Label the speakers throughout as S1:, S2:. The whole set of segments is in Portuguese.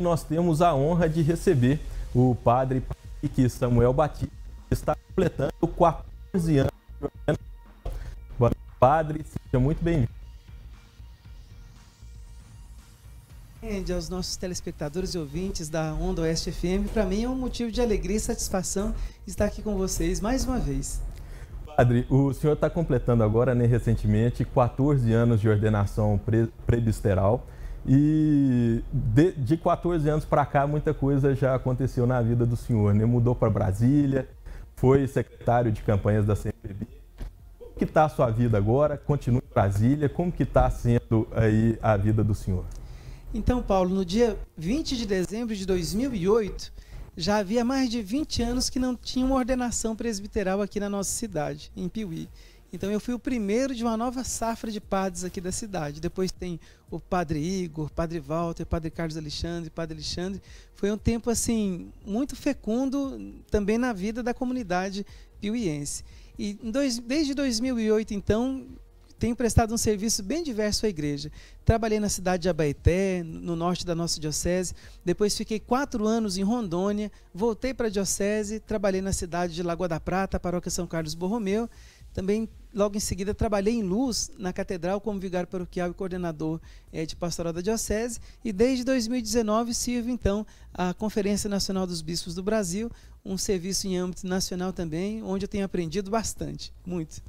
S1: nós temos a honra de receber o padre Patrick Samuel Batista, que está completando 14 anos. Né? Boa noite, padre, seja muito bem-vindo.
S2: aos nossos telespectadores e ouvintes da Onda Oeste FM, para mim é um motivo de alegria e satisfação estar aqui com vocês mais uma vez.
S1: Padre, o senhor está completando agora, né, recentemente, 14 anos de ordenação pre presbiteral. E de, de 14 anos para cá, muita coisa já aconteceu na vida do senhor, né? Mudou para Brasília, foi secretário de campanhas da CNPB. Como que está a sua vida agora? Continua em Brasília? Como que está sendo aí a vida do senhor?
S2: Então, Paulo, no dia 20 de dezembro de 2008, já havia mais de 20 anos que não tinha uma ordenação presbiteral aqui na nossa cidade, em Piuí. Então eu fui o primeiro de uma nova safra de padres aqui da cidade. Depois tem o padre Igor, padre Walter, padre Carlos Alexandre, padre Alexandre. Foi um tempo assim muito fecundo também na vida da comunidade piuiense. E dois, desde 2008 então tenho prestado um serviço bem diverso à igreja. Trabalhei na cidade de Abaeté, no norte da nossa diocese. Depois fiquei quatro anos em Rondônia. Voltei para a diocese, trabalhei na cidade de Lagoa da Prata, paróquia São Carlos Borromeu. Também, logo em seguida, trabalhei em Luz, na Catedral, como vigário paroquial e coordenador é, de pastoral da Diocese. E desde 2019 sirvo, então, a Conferência Nacional dos Bispos do Brasil, um serviço em âmbito nacional também, onde eu tenho aprendido bastante, muito.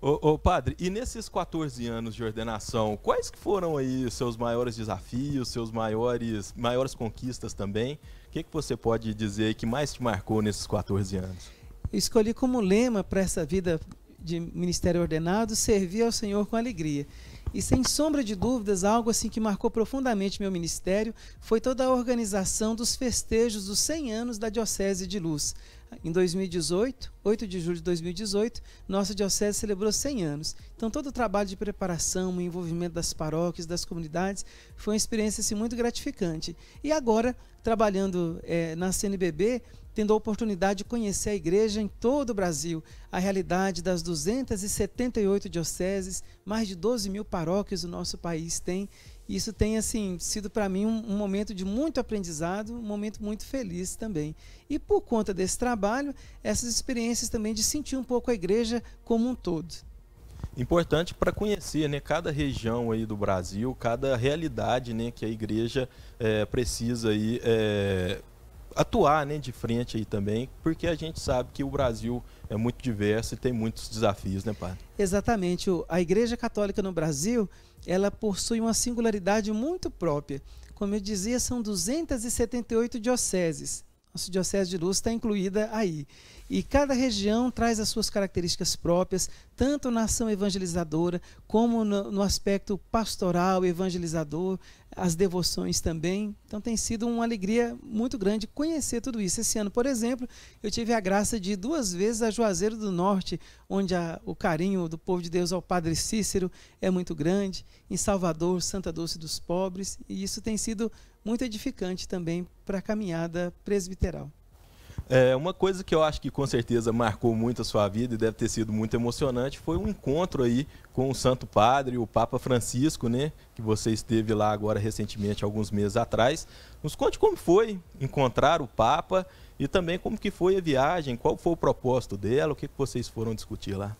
S1: O padre, e nesses 14 anos de ordenação, quais que foram aí os seus maiores desafios, seus maiores, maiores conquistas também? O que, que você pode dizer que mais te marcou nesses 14 anos?
S2: escolhi como lema para essa vida de ministério ordenado servir ao Senhor com alegria. E sem sombra de dúvidas, algo assim que marcou profundamente meu ministério foi toda a organização dos festejos dos 100 anos da Diocese de Luz. Em 2018, 8 de julho de 2018, nossa diocese celebrou 100 anos. Então, todo o trabalho de preparação, o envolvimento das paróquias, das comunidades, foi uma experiência assim, muito gratificante. E agora, trabalhando é, na CNBB, tendo a oportunidade de conhecer a igreja em todo o Brasil, a realidade das 278 dioceses, mais de 12 mil paróquias o nosso país tem, isso tem assim sido para mim um, um, momento de muito aprendizado, um momento muito feliz também. E por conta desse trabalho, essas experiências também de sentir um pouco a igreja como um todo.
S1: Importante para conhecer né, cada região aí do Brasil, cada realidade né, que a igreja é, precisa aí, é, atuar né, de frente aí também, porque a gente sabe que o Brasil é muito diverso e tem muitos desafios, né, padre?
S2: Exatamente. A Igreja Católica no Brasil, ela possui uma singularidade muito própria. Como eu dizia, são 278 dioceses. Nossa Diocese de Luz está incluída aí. E cada região traz as suas características próprias, tanto na ação evangelizadora, como no, no aspecto pastoral, evangelizador, as devoções também. Então tem sido uma alegria muito grande conhecer tudo isso. Esse ano, por exemplo, eu tive a graça de ir duas vezes a Juazeiro do Norte, onde a, o carinho do povo de Deus ao Padre Cícero é muito grande, em Salvador, Santa Dulce dos Pobres, e isso tem sido muito edificante também para a caminhada presbiteral.
S1: É, uma coisa que eu acho que com certeza marcou muito a sua vida e deve ter sido muito emocionante foi um encontro aí com o Santo Padre, o Papa Francisco, né? Que você esteve lá agora recentemente, alguns meses atrás. Nos conte como foi encontrar o Papa e também como que foi a viagem, qual foi o propósito dela, o que, que vocês foram discutir lá.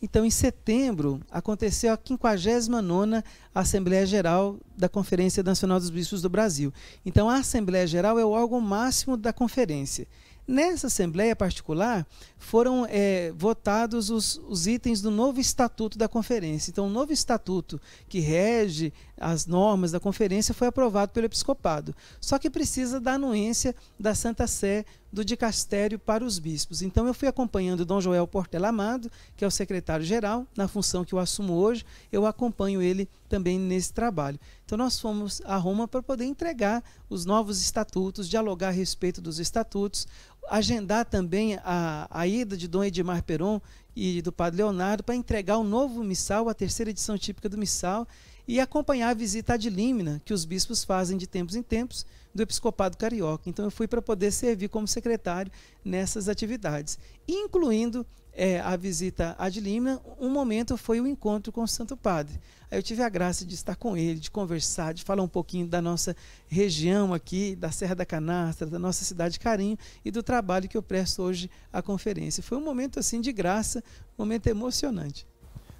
S2: Então, em setembro, aconteceu a 59ª Assembleia Geral da Conferência Nacional dos Bispos do Brasil. Então, a Assembleia Geral é o órgão máximo da conferência. Nessa Assembleia particular foram é, votados os, os, itens do novo Estatuto da Conferência. Então, o novo Estatuto que rege as normas da Conferência foi aprovado pelo Episcopado. Só que precisa da anuência da Santa Sé do dicastério para os bispos. Então eu fui acompanhando Dom Joel Portela Amado, que é o secretário-geral, na função que eu assumo hoje, eu acompanho ele também nesse trabalho. Então nós fomos a Roma para poder entregar os novos estatutos, dialogar a respeito dos estatutos, agendar também a, a ida de Dom Edmar Peron e do Padre Leonardo para entregar o novo missal, a terceira edição típica do missal, e acompanhar a visita de Límina, que os bispos fazem de tempos em tempos, do Episcopado Carioca. Então eu fui para poder servir como secretário nessas atividades, incluindo é, a visita a limina Um momento foi o encontro com o Santo Padre. Aí eu tive a graça de estar com ele, de conversar, de falar um pouquinho da nossa região aqui, da Serra da Canastra, da nossa cidade Carinho e do trabalho que eu presto hoje à conferência. Foi um momento assim de graça, um momento emocionante.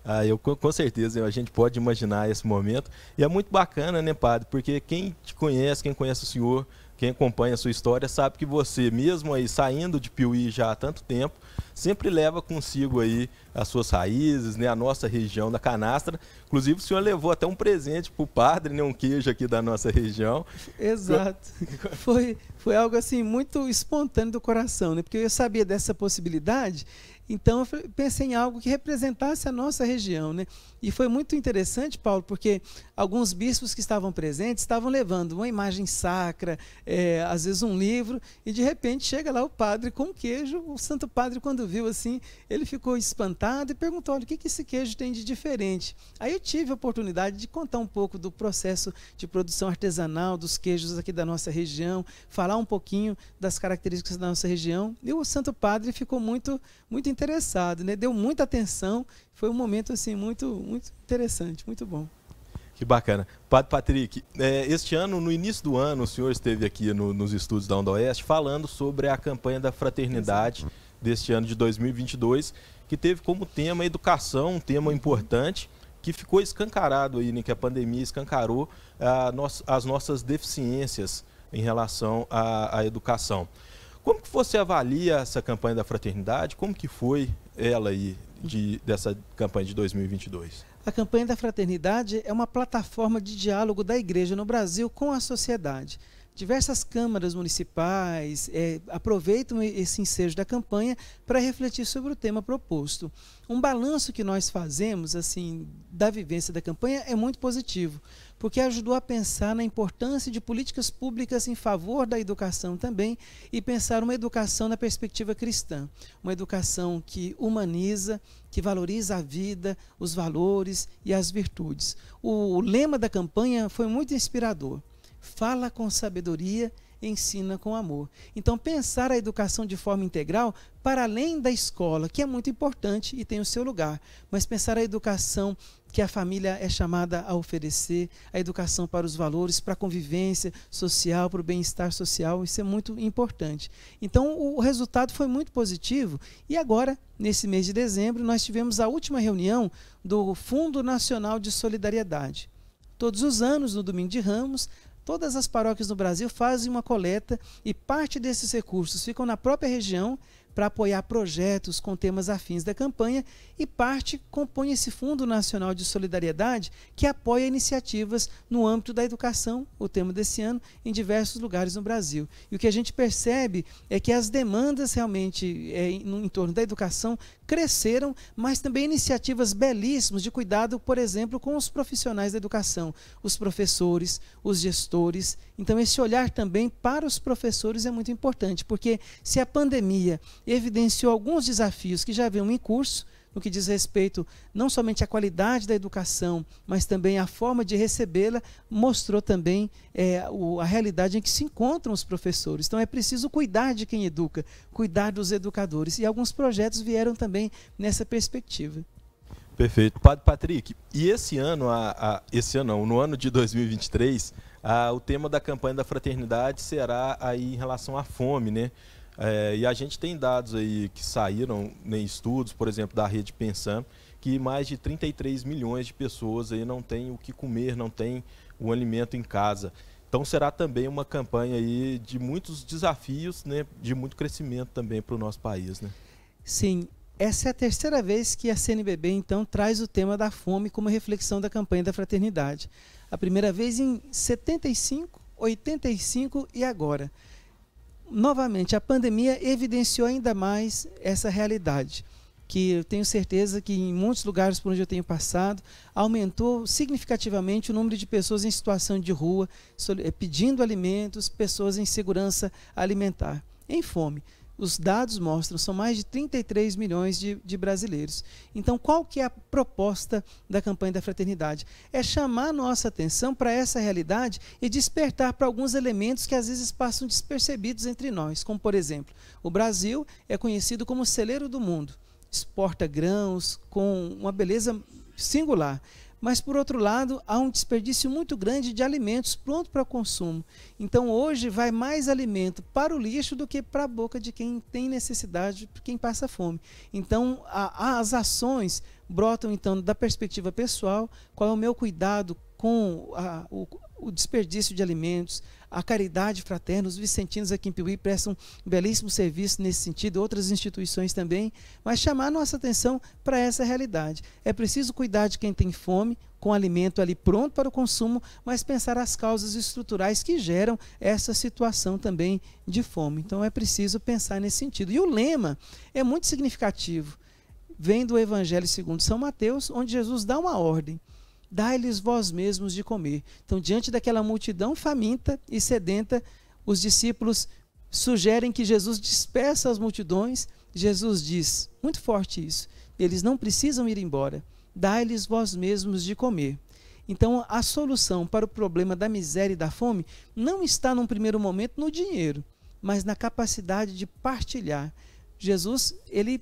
S1: Ah, eu, com certeza, a gente pode imaginar esse momento. E é muito bacana, né, padre? Porque quem te conhece, quem conhece o senhor, quem acompanha a sua história, sabe que você, mesmo aí saindo de Piuí já há tanto tempo, sempre leva consigo aí as suas raízes, né, a nossa região da canastra. Inclusive, o senhor levou até um presente para o padre, né, um queijo aqui da nossa região. Exato. foi, foi algo assim muito
S2: espontâneo
S1: do coração, né? Porque eu sabia dessa possibilidade
S2: então, eu pensei em algo que representasse a nossa região. Né? E foi muito interessante, Paulo, porque alguns bispos que estavam presentes estavam levando uma imagem sacra, é, às vezes um livro, e de repente chega lá o padre com queijo. O Santo Padre, quando viu assim, ele ficou espantado e perguntou: olha, o que, que esse queijo tem de diferente? Aí eu tive a oportunidade de contar um pouco do processo de produção artesanal dos queijos aqui da nossa região, falar um pouquinho das características da nossa região. E o Santo Padre ficou muito, muito interessado, né? Deu muita atenção. Foi um momento assim muito, muito interessante, muito bom.
S1: Que bacana. Padre Patrick, é, este ano, no início do ano, o senhor esteve aqui no, nos estúdios da Onda Oeste falando sobre a campanha da fraternidade Exato. deste ano de 2022, que teve como tema educação, um tema importante que ficou escancarado aí, né, que a pandemia escancarou a, as nossas deficiências em relação à educação. Como que você avalia essa campanha da fraternidade? Como que foi ela aí de, dessa campanha de 2022?
S2: A campanha da fraternidade é uma plataforma de diálogo da igreja no Brasil com a sociedade diversas câmaras municipais é, aproveitam esse ensejo da campanha para refletir sobre o tema proposto. Um balanço que nós fazemos assim da vivência da campanha é muito positivo, porque ajudou a pensar na importância de políticas públicas em favor da educação também e pensar uma educação na perspectiva cristã, uma educação que humaniza, que valoriza a vida, os valores e as virtudes. O, o lema da campanha foi muito inspirador fala com sabedoria, ensina com amor. Então, pensar a educação de forma integral, para além da escola, que é muito importante e tem o seu lugar, mas pensar a educação que a família é chamada a oferecer, a educação para os valores, para a convivência social, para o bem-estar social, isso é muito importante. Então, o resultado foi muito positivo e agora, nesse mês de dezembro, nós tivemos a última reunião do Fundo Nacional de Solidariedade. Todos os anos, no Domingo de Ramos, Todas as paróquias no Brasil fazem uma coleta e parte desses recursos ficam na própria região para apoiar projetos com temas afins da campanha e parte compõe esse Fundo Nacional de Solidariedade que apoia iniciativas no âmbito da educação, o tema desse ano, em diversos lugares no Brasil. E o que a gente percebe é que as demandas realmente é, em, em torno da educação cresceram, mas também iniciativas belíssimas de cuidado, por exemplo, com os profissionais da educação, os professores, os gestores. Então, esse olhar também para os professores é muito importante, porque se a pandemia evidenciou alguns desafios que já haviam em curso no que diz respeito não somente à qualidade da educação, mas também à forma de recebê-la, mostrou também é, o, a realidade em que se encontram os professores. Então é preciso cuidar de quem educa, cuidar dos educadores. E alguns projetos vieram também nessa perspectiva.
S1: Perfeito. Padre Patrick, e esse ano, a, a, esse ano não, no ano de 2023, a, o tema da campanha da fraternidade será aí em relação à fome, né? É, e a gente tem dados aí que saíram em né, estudos, por exemplo, da rede Pensam, que mais de 33 milhões de pessoas aí não têm o que comer, não têm o alimento em casa. Então será também uma campanha aí de muitos desafios, né, de muito crescimento também para o nosso país. Né?
S2: Sim, essa é a terceira vez que a CNBB então traz o tema da fome como reflexão da campanha da fraternidade. A primeira vez em 75, 85 e agora novamente, a pandemia evidenciou ainda mais essa realidade, que eu tenho certeza que em muitos lugares por onde eu tenho passado, aumentou significativamente o número de pessoas em situação de rua, eh, pedindo alimentos, pessoas em segurança alimentar, em fome os dados mostram, são mais de 33 milhões de, de, brasileiros. Então, qual que é a proposta da campanha da fraternidade? É chamar nossa atenção para essa realidade e despertar para alguns elementos que às vezes passam despercebidos entre nós, como por exemplo, o Brasil é conhecido como celeiro do mundo, exporta grãos com uma beleza singular. Mas, por outro lado, há um desperdício muito grande de alimentos pronto para consumo. Então, hoje, vai mais alimento para o lixo do que para a boca de quem tem necessidade, de quem passa fome. Então, a, as ações brotam, então, da perspectiva pessoal, qual é o meu cuidado com a, o, o desperdício de alimentos, a caridade fraterna, os vicentinos aqui em Piuí prestam um belíssimo serviço nesse sentido, outras instituições também, mas chamar nossa atenção para essa realidade. É preciso cuidar de quem tem fome, com alimento ali pronto para o consumo, mas pensar as causas estruturais que geram essa situação também de fome. Então é preciso pensar nesse sentido. E o lema é muito significativo. Vem do Evangelho segundo São Mateus, onde Jesus dá uma ordem dai-lhes vós mesmos de comer. Então, diante daquela multidão faminta e sedenta, os discípulos sugerem que Jesus dispersa as multidões. Jesus diz, muito forte isso, eles não precisam ir embora, dai-lhes vós mesmos de comer. Então, a solução para o problema da miséria e da fome não está, num primeiro momento, no dinheiro, mas na capacidade de partilhar. Jesus, ele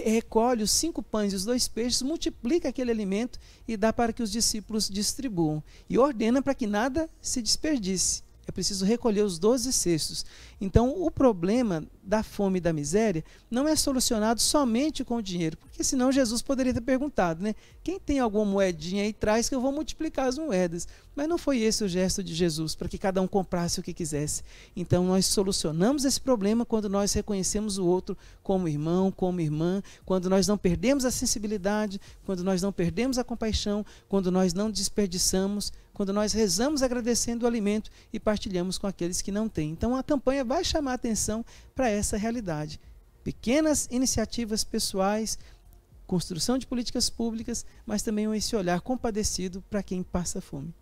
S2: recolhe os cinco pães e os dois peixes, multiplica aquele alimento e dá para que os discípulos distribuam. E ordena para que nada se desperdice. É preciso recolher os 12 cestos. Então, o problema da fome e da miséria não é solucionado somente com o dinheiro, porque senão Jesus poderia ter perguntado, né? Quem tem alguma moedinha aí traz que eu vou multiplicar as moedas. Mas não foi esse o gesto de Jesus, para que cada um comprasse o que quisesse. Então, nós solucionamos esse problema quando nós reconhecemos o outro como irmão, como irmã, quando nós não perdemos a sensibilidade, quando nós não perdemos a compaixão, quando nós não desperdiçamos quando nós rezamos agradecendo o alimento e partilhamos com aqueles que não têm. Então a campanha vai chamar atenção para essa realidade. Pequenas iniciativas pessoais, construção de políticas públicas, mas também esse olhar compadecido para quem passa fome.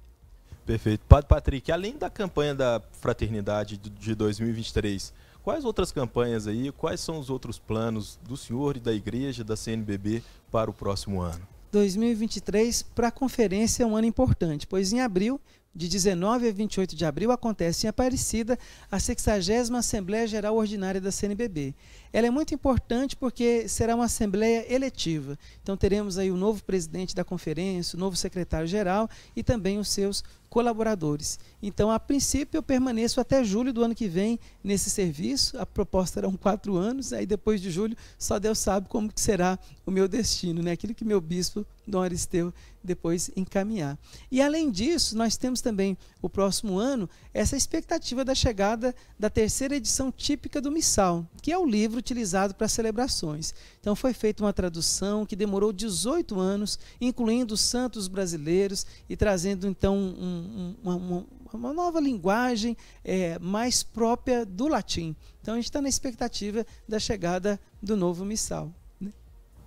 S1: Perfeito. Padre Patrick, além da campanha da fraternidade de 2023, quais outras campanhas aí, quais são os outros planos do senhor e da igreja, da CNBB para o próximo ano?
S2: 2023 para a conferência é um ano importante, pois em abril, de 19 a 28 de abril, acontece em Aparecida a 60 Assembleia Geral Ordinária da CNBB. Ela é muito importante porque será uma assembleia eletiva. Então teremos aí o novo presidente da conferência, o novo secretário-geral e também os seus colaboradores. Então, a princípio, eu permaneço até julho do ano que vem nesse serviço. A proposta eram quatro anos, aí depois de julho, só Deus sabe como que será o meu destino, né? aquilo que meu bispo, Dom Aristeu, depois encaminhar. E além disso, nós temos também o próximo ano essa expectativa da chegada da terceira edição típica do Missal, que é o livro utilizado para celebrações. Então foi feita uma tradução que demorou 18 anos, incluindo os santos brasileiros e trazendo então um, um, uma, uma, uma, nova linguagem é, mais própria do latim. Então a gente está na expectativa da chegada do novo missal. Né?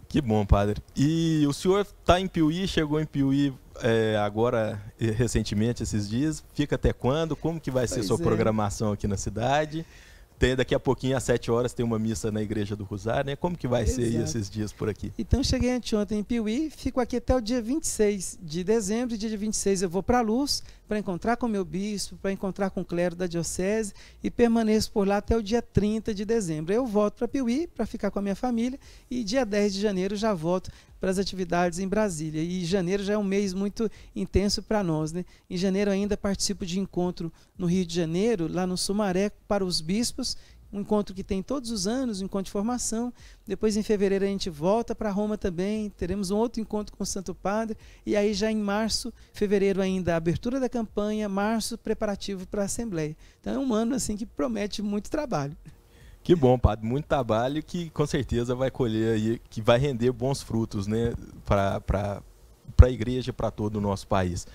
S1: Que bom, padre. E o senhor está em Piuí, chegou em Piuí é, agora recentemente, esses dias. Fica até quando? Como que vai ser sua é. programação aqui na cidade? Tem, daqui a pouquinho, às 7 horas, tem uma missa na Igreja do Rosário, né? Como que vai Exato. ser esses dias por aqui?
S2: Então, cheguei anteontem em Piuí, fico aqui até o dia 26 de dezembro, e dia 26 eu vou para Luz, para encontrar com meu bispo, para encontrar com o clero da diocese e permaneço por lá até o dia 30 de dezembro. Eu volto para Piuí para ficar com a minha família e dia 10 de janeiro já volto para as atividades em Brasília. E janeiro já é um mês muito intenso para nós. Né? Em janeiro ainda participo de encontro no Rio de Janeiro, lá no Sumaré, para os bispos um encontro que tem todos os anos, um encontro de formação. Depois, em fevereiro, a gente volta para Roma também, teremos um outro encontro com o Santo Padre. E aí, já em março, fevereiro ainda, a abertura da campanha, março, preparativo para a Assembleia. Então, é um ano assim
S1: que promete muito trabalho. Que bom, padre. Muito trabalho que com certeza vai colher aí, que vai render bons frutos né, para a igreja, para todo o nosso país.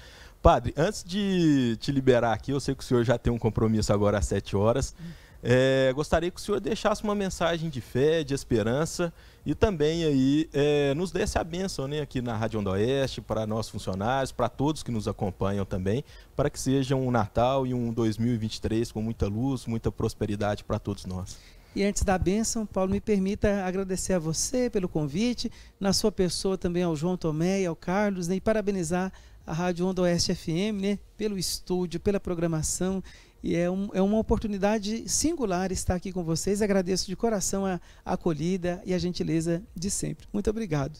S1: Padre, antes de te liberar aqui, eu sei que o senhor já tem um compromisso agora às sete horas. É, gostaria que o senhor deixasse uma mensagem de fé, de esperança e também aí é, nos desse a bênção né, aqui na Rádio Onda Oeste, para nossos funcionários, para todos que nos acompanham também, para que seja um Natal e um 2023 com muita luz, muita prosperidade para todos nós.
S2: E antes da bênção, Paulo, me permita agradecer a você pelo convite, na sua pessoa também ao João Tomé e ao Carlos, né, e parabenizar a Rádio Onda Oeste FM né, pelo estúdio, pela programação e é, um, é, uma oportunidade singular estar aqui com vocês. Agradeço de coração a, a, acolhida e a gentileza de sempre. Muito obrigado.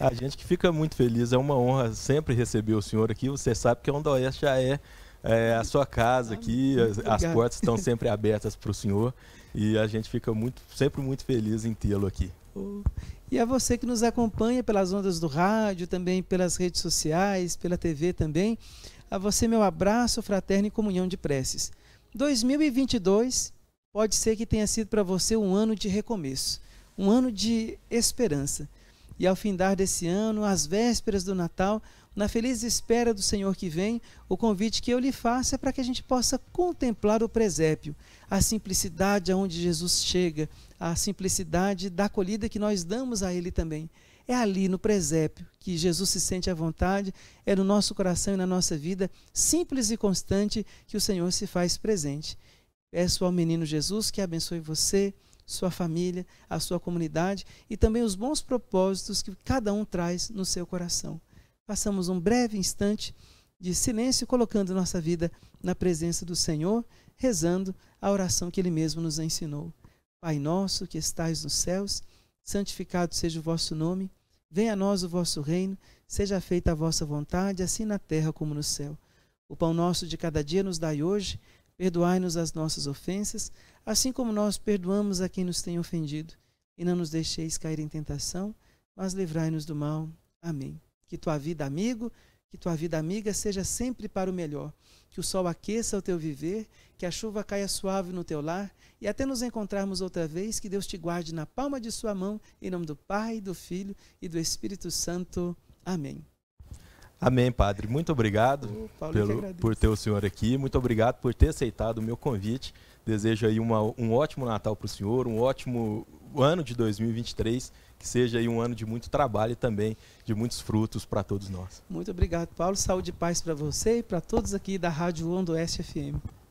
S1: A gente que fica muito feliz, é uma honra sempre receber o senhor aqui. Você sabe que a Onda Oeste já é, é a sua casa ah, aqui, as, as portas estão sempre abertas para o senhor e a gente fica muito, sempre muito feliz em tê-lo aqui. Oh.
S2: E a você que nos acompanha pelas ondas do rádio, também pelas redes sociais, pela TV também, a você meu abraço fraterno e comunhão de preces. 2022 pode ser que tenha sido para você um ano de recomeço, um ano de esperança. E ao findar desse ano, às vésperas do Natal, na feliz espera do Senhor que vem, o convite que eu lhe faço é para que a gente possa contemplar o presépio, a simplicidade aonde Jesus chega, a simplicidade da acolhida que nós damos a Ele também. É ali no presépio que Jesus se sente à vontade, é no nosso coração e na nossa vida, simples e constante, que o Senhor se faz presente. Peço ao menino Jesus que abençoe você, sua família, a sua comunidade e também os bons propósitos que cada um traz no seu coração. Passamos um breve instante de silêncio, colocando nossa vida na presença do Senhor, rezando a oração que Ele mesmo nos ensinou. Pai nosso que estais nos céus, santificado seja o vosso nome, venha a nós o vosso reino, seja feita a vossa vontade, assim na terra como no céu. O pão nosso de cada dia nos dai hoje, perdoai-nos as nossas ofensas, assim como nós perdoamos a quem nos tem ofendido, e não nos deixeis cair em tentação, mas livrai-nos do mal. Amém. Que tua vida, amigo, que tua vida, amiga, seja sempre para o melhor que o sol aqueça o teu viver, que a chuva caia suave no teu lar, e até nos encontrarmos outra vez, que Deus te guarde na palma de sua mão, em nome do Pai, do Filho e do Espírito Santo. Amém.
S1: Amém, Padre. Muito obrigado pelo, por ter o senhor aqui. Muito obrigado por ter aceitado o meu convite. Desejo aí uma, um ótimo Natal para o senhor, um ótimo ano de 2023 que seja aí um ano de muito trabalho e também de muitos frutos para todos nós.
S2: Muito obrigado, Paulo. Saúde e paz para você e para todos aqui da Rádio Onda Oeste FM.